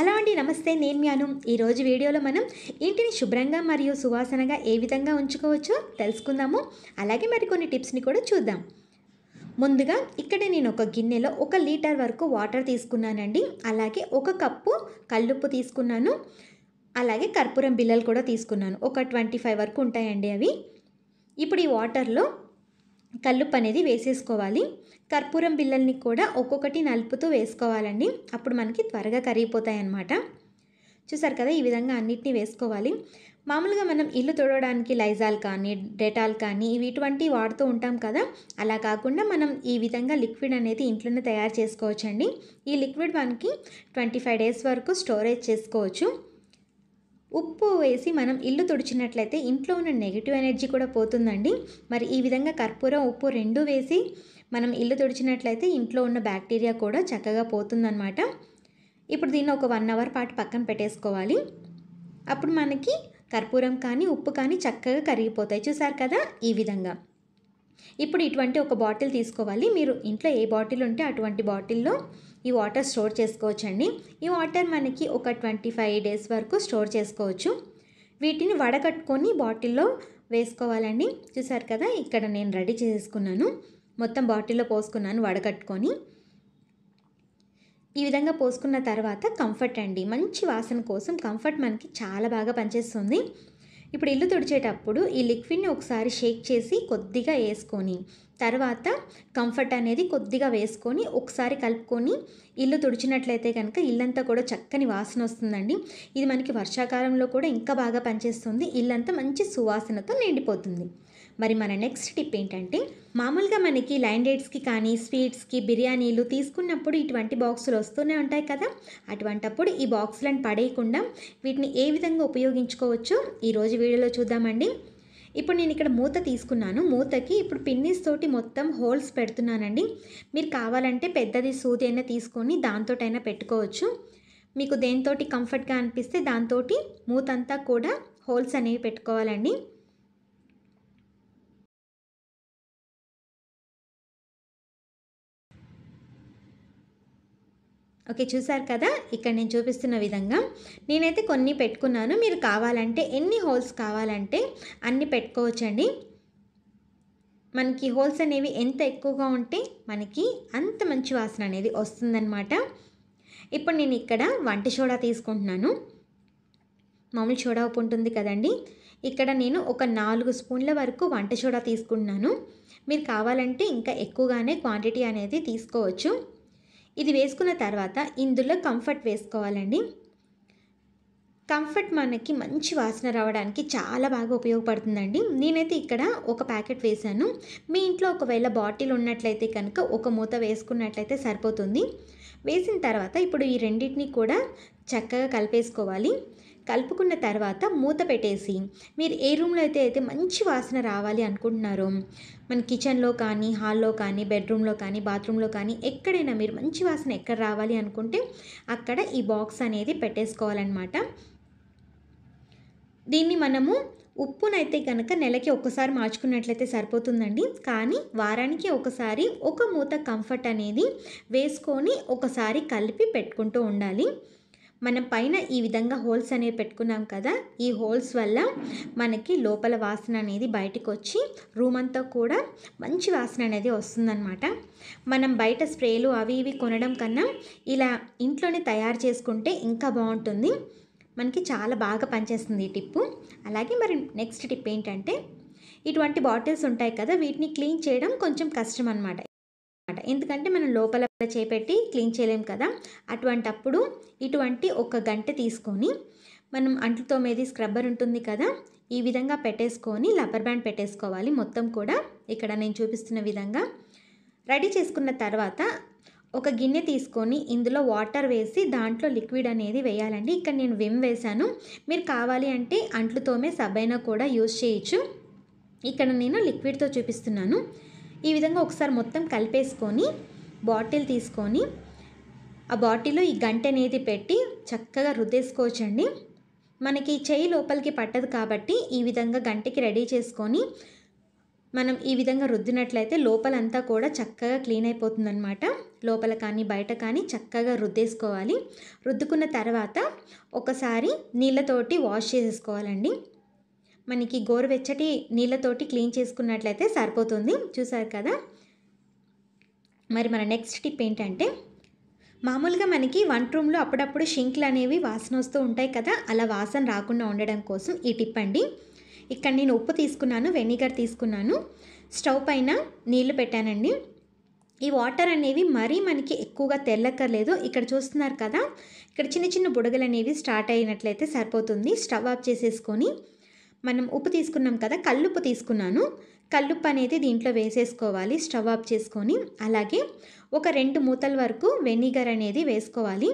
hello అండి నమస్తే నేను మ్యాను ఈరోజు వీడియోలో మనం ఇంటిని శుభ్రంగా మరియు సువాసనగా ఏ విధంగా ఉంచుకోవచ్చో తెలుసుకుందాము అలాగే మరికొన్ని టిప్స్ని కూడా చూద్దాం ముందుగా ఇక్కడ నేను ఒక గిన్నెలో ఒక లీటర్ వరకు వాటర్ తీసుకున్నానండి అలాగే ఒక కప్పు కల్లుప్పు తీసుకున్నాను అలాగే కర్పూరం బిల్లలు కూడా తీసుకున్నాను ఒక ట్వంటీ ఫైవ్ వరకు ఉంటాయండి అవి ఇప్పుడు ఈ వాటర్లో కల్లుప్పు అనేది వేసేసుకోవాలి కర్పూరం బిళ్ళల్ని కూడా ఒక్కొక్కటి నలుపుతూ వేసుకోవాలండి అప్పుడు మనకి త్వరగా కరిగిపోతాయి అన్నమాట చూసారు కదా ఈ విధంగా అన్నిటిని వేసుకోవాలి మామూలుగా మనం ఇల్లు తొడవడానికి లైజాల్ కానీ డెటాల్ కానీ ఇవి ఇటువంటి వాడుతూ ఉంటాం కదా అలా కాకుండా మనం ఈ విధంగా లిక్విడ్ అనేది ఇంట్లోనే తయారు చేసుకోవచ్చండి ఈ లిక్విడ్ మనకి ట్వంటీ ఫైవ్ డేస్ వరకు స్టోరేజ్ చేసుకోవచ్చు ఉప్పు వేసి మనం ఇల్లు తుడిచినట్లయితే ఇంట్లో ఉన్న నెగిటివ్ ఎనర్జీ కూడా పోతుందండి మరి ఈ విధంగా కర్పూరం ఉప్పు రెండు వేసి మనం ఇల్లు తుడిచినట్లయితే ఇంట్లో ఉన్న బ్యాక్టీరియా కూడా చక్కగా పోతుందన్నమాట ఇప్పుడు దీన్ని ఒక వన్ అవర్ పాటు పక్కన పెట్టేసుకోవాలి అప్పుడు మనకి కర్పూరం కానీ ఉప్పు కానీ చక్కగా కరిగిపోతాయి చూసారు కదా ఈ విధంగా ఇప్పుడు ఇటువంటి ఒక బాటిల్ తీసుకోవాలి మీరు ఇంట్లో ఏ బాటిల్ ఉంటే అటువంటి బాటిల్లో ఈ వాటర్ స్టోర్ చేసుకోవచ్చండి ఈ వాటర్ మనకి ఒక ట్వంటీ ఫైవ్ డేస్ వరకు స్టోర్ చేసుకోవచ్చు వీటిని వడగట్టుకొని బాటిల్లో వేసుకోవాలండి చూసారు కదా ఇక్కడ నేను రెడీ చేసుకున్నాను మొత్తం బాటిల్లో పోసుకున్నాను వడగట్టుకొని ఈ విధంగా పోసుకున్న తర్వాత కంఫర్ట్ అండి మంచి వాసన కోసం కంఫర్ట్ మనకి చాలా బాగా పనిచేస్తుంది ఇప్పుడు ఇల్లు తుడిచేటప్పుడు ఈ లిక్విడ్ని ఒకసారి షేక్ చేసి కొద్దిగా వేసుకొని తర్వాత కంఫర్ట్ అనేది కొద్దిగా వేసుకొని ఒకసారి కలుపుకొని ఇల్లు తుడిచినట్లయితే కనుక ఇల్లంతా కూడా చక్కని వాసన వస్తుందండి ఇది మనకి వర్షాకాలంలో కూడా ఇంకా బాగా పనిచేస్తుంది ఇల్లంతా మంచి సువాసనతో నిండిపోతుంది మరి మన నెక్స్ట్ టిప్ ఏంటంటే మామూలుగా మనకి లైన్ డేట్స్కి కానీ స్వీట్స్కి బిర్యానీలు తీసుకున్నప్పుడు ఇటువంటి బాక్సులు వస్తూనే ఉంటాయి కదా అటువంటప్పుడు ఈ బాక్సులను పడేయకుండా వీటిని ఏ విధంగా ఉపయోగించుకోవచ్చో ఈరోజు వీడియోలో చూద్దామండి ఇప్పుడు నేను ఇక్కడ మూత తీసుకున్నాను మూతకి ఇప్పుడు పిన్నిస్ తోటి మొత్తం హోల్స్ పెడుతున్నానండి మీరు కావాలంటే పెద్దది సూది అయినా తీసుకొని దాంతోటైనా పెట్టుకోవచ్చు మీకు దేనితోటి కంఫర్ట్గా అనిపిస్తే దాంతో మూతంతా కూడా హోల్స్ అనేవి పెట్టుకోవాలండి ఓకే చూసారు కదా ఇక్కడ నేను చూపిస్తున్న విధంగా నేనైతే కొన్ని పెట్టుకున్నాను మీరు కావాలంటే ఎన్ని హోల్స్ కావాలంటే అన్ని పెట్టుకోవచ్చండి మనకి హోల్స్ అనేవి ఎంత ఎక్కువగా ఉంటే మనకి అంత మంచి వాసన అనేది వస్తుందన్నమాట ఇప్పుడు నేను ఇక్కడ వంట చోడా తీసుకుంటున్నాను మామూలు చోడా ఉప్పు ఉంటుంది కదండి ఇక్కడ నేను ఒక నాలుగు స్పూన్ల వరకు వంట చోడా తీసుకుంటున్నాను మీరు కావాలంటే ఇంకా ఎక్కువగానే క్వాంటిటీ అనేది తీసుకోవచ్చు ఇది వేసుకున్న తర్వాత ఇందులో కంఫర్ట్ వేసుకోవాలండి కంఫర్ట్ మనకి మంచి వాసన రావడానికి చాలా బాగా ఉపయోగపడుతుందండి నేనైతే ఇక్కడ ఒక ప్యాకెట్ వేశాను మీ ఇంట్లో ఒకవేళ బాటిల్ ఉన్నట్లయితే కనుక ఒక మూత వేసుకున్నట్లయితే సరిపోతుంది వేసిన తర్వాత ఇప్పుడు ఈ రెండింటిని కూడా చక్కగా కలిపేసుకోవాలి కలుపుకున్న తర్వాత మూత పెట్టేసి మీరు ఏ రూమ్లో అయితే అయితే మంచి వాసన రావాలి అనుకుంటున్నారో మన కిచెన్లో కానీ హాల్లో కానీ బెడ్రూమ్లో కానీ బాత్రూంలో కానీ ఎక్కడైనా మీరు మంచి వాసన ఎక్కడ రావాలి అనుకుంటే అక్కడ ఈ బాక్స్ అనేది పెట్టేసుకోవాలన్నమాట దీన్ని మనము ఉప్పునైతే కనుక నెలకి ఒక్కసారి మార్చుకున్నట్లయితే సరిపోతుందండి కానీ వారానికి ఒకసారి ఒక మూత కంఫర్ట్ అనేది వేసుకొని ఒకసారి కలిపి పెట్టుకుంటూ ఉండాలి మనం పైన ఈ విధంగా హోల్స్ అనేవి పెట్టుకున్నాం కదా ఈ హోల్స్ వల్ల మనకి లోపల వాసన అనేది బయటకు వచ్చి రూమ్ అంతా కూడా మంచి వాసన అనేది వస్తుందన్నమాట మనం బయట స్ప్రేలు అవి ఇవి కొనడం కన్నా ఇలా ఇంట్లోనే తయారు చేసుకుంటే ఇంకా బాగుంటుంది మనకి చాలా బాగా పనిచేస్తుంది ఈ టిప్పు అలాగే మరి నెక్స్ట్ టిప్ ఏంటంటే ఇటువంటి బాటిల్స్ ఉంటాయి కదా వీటిని క్లీన్ చేయడం కొంచెం కష్టం అనమాట అనమాట ఎందుకంటే మనం లోపల చేపెట్టి క్లీన్ చేయలేం కదా అటువంటప్పుడు ఇటువంటి ఒక గంట తీసుకొని మనం అంట్లు తోమేది స్క్రబ్బర్ ఉంటుంది కదా ఈ విధంగా పెట్టేసుకొని లబ్బర్ బ్యాండ్ పెట్టేసుకోవాలి మొత్తం కూడా ఇక్కడ నేను చూపిస్తున్న విధంగా రెడీ చేసుకున్న తర్వాత ఒక గిన్నె తీసుకొని ఇందులో వాటర్ వేసి దాంట్లో లిక్విడ్ అనేది వేయాలండి ఇక్కడ నేను విమ్ వేశాను మీరు కావాలి అంటే అంట్లతోమే సబ్బైనా కూడా యూజ్ చేయొచ్చు ఇక్కడ నేను లిక్విడ్తో చూపిస్తున్నాను ఈ విధంగా ఒకసారి మొత్తం కలిపేసుకొని బాటిల్ తీసుకొని ఆ బాటిల్లో ఈ గంట అనేది పెట్టి చక్కగా రుద్దేసుకోవచ్చండి మనకి చెయ్యి లోపలికి పట్టదు కాబట్టి ఈ విధంగా గంటకి రెడీ చేసుకొని మనం ఈ విధంగా రుద్దినట్లయితే లోపలంతా కూడా చక్కగా క్లీన్ అయిపోతుందనమాట లోపల కానీ బయట కానీ చక్కగా రుద్దేసుకోవాలి రుద్దుకున్న తర్వాత ఒకసారి నీళ్ళతోటి వాష్ చేసేసుకోవాలండి మనకి గోరువెచ్చటి నీళ్ళతోటి క్లీన్ చేసుకున్నట్లయితే సరిపోతుంది చూసారు కదా మరి మన నెక్స్ట్ టిప్ ఏంటంటే మామూలుగా మనకి వన్ రూమ్లో అప్పుడప్పుడు షింక్లు అనేవి వాసన వస్తూ ఉంటాయి కదా అలా వాసన రాకుండా ఉండడం కోసం ఈ టిప్ అండి ఇక్కడ నేను ఉప్పు తీసుకున్నాను వెనిగర్ తీసుకున్నాను స్టవ్ పైన నీళ్లు పెట్టానండి ఈ వాటర్ అనేవి మరీ మనకి ఎక్కువగా తెల్లక్కర్లేదు ఇక్కడ చూస్తున్నారు కదా ఇక్కడ చిన్న చిన్న బుడగలు అనేవి స్టార్ట్ అయినట్లయితే సరిపోతుంది స్టవ్ ఆఫ్ చేసేసుకొని మనం ఉప్పు తీసుకున్నాం కదా కల్లుప్పు తీసుకున్నాను కల్లుప్పు అనేది దీంట్లో వేసేసుకోవాలి స్టవ్ ఆఫ్ చేసుకొని అలాగే ఒక రెండు మూతల వరకు వెనిగర్ అనేది వేసుకోవాలి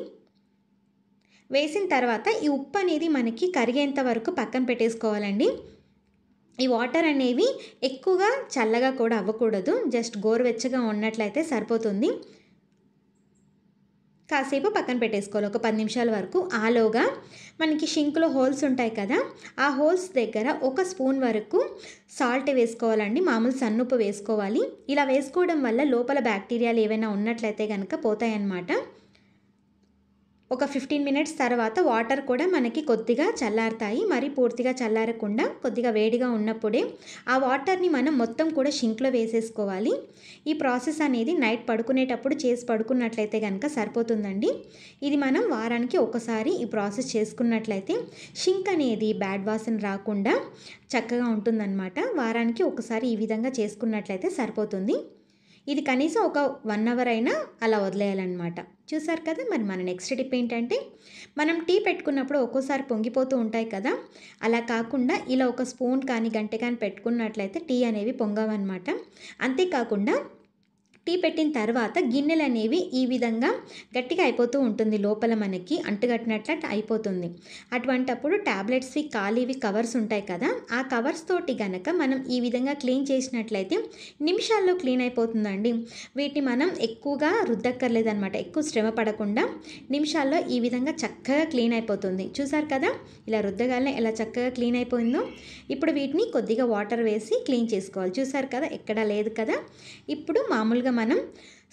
వేసిన తర్వాత ఈ ఉప్పు అనేది మనకి కరిగేంత వరకు పక్కన పెట్టేసుకోవాలండి ఈ వాటర్ అనేవి ఎక్కువగా చల్లగా కూడా అవ్వకూడదు జస్ట్ గోరువెచ్చగా ఉన్నట్లయితే సరిపోతుంది కాసేపు పక్కన పెట్టేసుకోవాలి ఒక పది నిమిషాల వరకు ఆలోగా మనకి షింక్లో హోల్స్ ఉంటాయి కదా ఆ హోల్స్ దగ్గర ఒక స్పూన్ వరకు సాల్ట్ వేసుకోవాలండి మామూలు సన్నుప్పు వేసుకోవాలి ఇలా వేసుకోవడం వల్ల లోపల బ్యాక్టీరియాలు ఏవైనా ఉన్నట్లయితే కనుక పోతాయన్నమాట ఒక ఫిఫ్టీన్ మినిట్స్ తర్వాత వాటర్ కూడా మనకి కొద్దిగా చల్లారుతాయి మరి పూర్తిగా చల్లారకుండా కొద్దిగా వేడిగా ఉన్నప్పుడే ఆ వాటర్ని మనం మొత్తం కూడా షింక్లో వేసేసుకోవాలి ఈ ప్రాసెస్ అనేది నైట్ పడుకునేటప్పుడు చేసి పడుకున్నట్లయితే కనుక సరిపోతుందండి ఇది మనం వారానికి ఒకసారి ఈ ప్రాసెస్ చేసుకున్నట్లయితే షింక్ అనేది బ్యాడ్ వాసన రాకుండా చక్కగా ఉంటుందన్నమాట వారానికి ఒకసారి ఈ విధంగా చేసుకున్నట్లయితే సరిపోతుంది ఇది కనీసం ఒక వన్ అవర్ అయినా అలా వదిలేయాలన్నమాట చూసారు కదా మరి మన నెక్స్ట్ టిప్ ఏంటంటే మనం టీ పెట్టుకున్నప్పుడు ఒక్కోసారి పొంగిపోతూ ఉంటాయి కదా అలా కాకుండా ఇలా ఒక స్పూన్ కానీ గంట కానీ పెట్టుకున్నట్లయితే టీ అనేవి పొంగవన్నమాట అంతేకాకుండా టీ పెట్టిన తర్వాత గిన్నెలు అనేవి ఈ విధంగా గట్టిగా అయిపోతూ ఉంటుంది లోపల మనకి అంటుగట్టినట్లు అయిపోతుంది అటువంటప్పుడు ట్యాబ్లెట్స్వి ఖాళీవి కవర్స్ ఉంటాయి కదా ఆ కవర్స్ తోటి గనక మనం ఈ విధంగా క్లీన్ చేసినట్లయితే నిమిషాల్లో క్లీన్ అయిపోతుందండి వీటిని మనం ఎక్కువగా రుద్దక్కర్లేదనమాట ఎక్కువ శ్రమ పడకుండా నిమిషాల్లో ఈ విధంగా చక్కగా క్లీన్ అయిపోతుంది చూసారు కదా ఇలా రుద్దగానే ఎలా చక్కగా క్లీన్ అయిపోయిందో ఇప్పుడు వీటిని కొద్దిగా వాటర్ వేసి క్లీన్ చేసుకోవాలి చూసారు కదా ఎక్కడా లేదు కదా ఇప్పుడు మామూలుగా మనం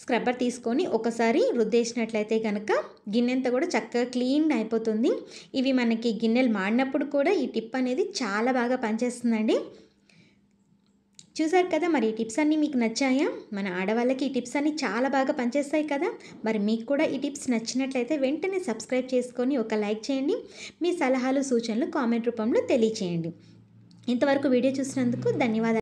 స్క్రబ్బర్ తీసుకొని ఒకసారి రుద్దేసినట్లయితే కనుక గిన్నెంతా కూడా చక్కగా క్లీన్ అయిపోతుంది ఇవి మనకి గిన్నెలు మాడినప్పుడు కూడా ఈ టిప్ అనేది చాలా బాగా పనిచేస్తుందండి చూసారు కదా మరి ఈ టిప్స్ అన్నీ మీకు నచ్చాయా మన ఆడవాళ్ళకి ఈ టిప్స్ అన్నీ చాలా బాగా పనిచేస్తాయి కదా మరి మీకు కూడా ఈ టిప్స్ నచ్చినట్లయితే వెంటనే సబ్స్క్రైబ్ చేసుకొని ఒక లైక్ చేయండి మీ సలహాలు సూచనలు కామెంట్ రూపంలో తెలియచేయండి ఇంతవరకు వీడియో చూసినందుకు ధన్యవాదాలు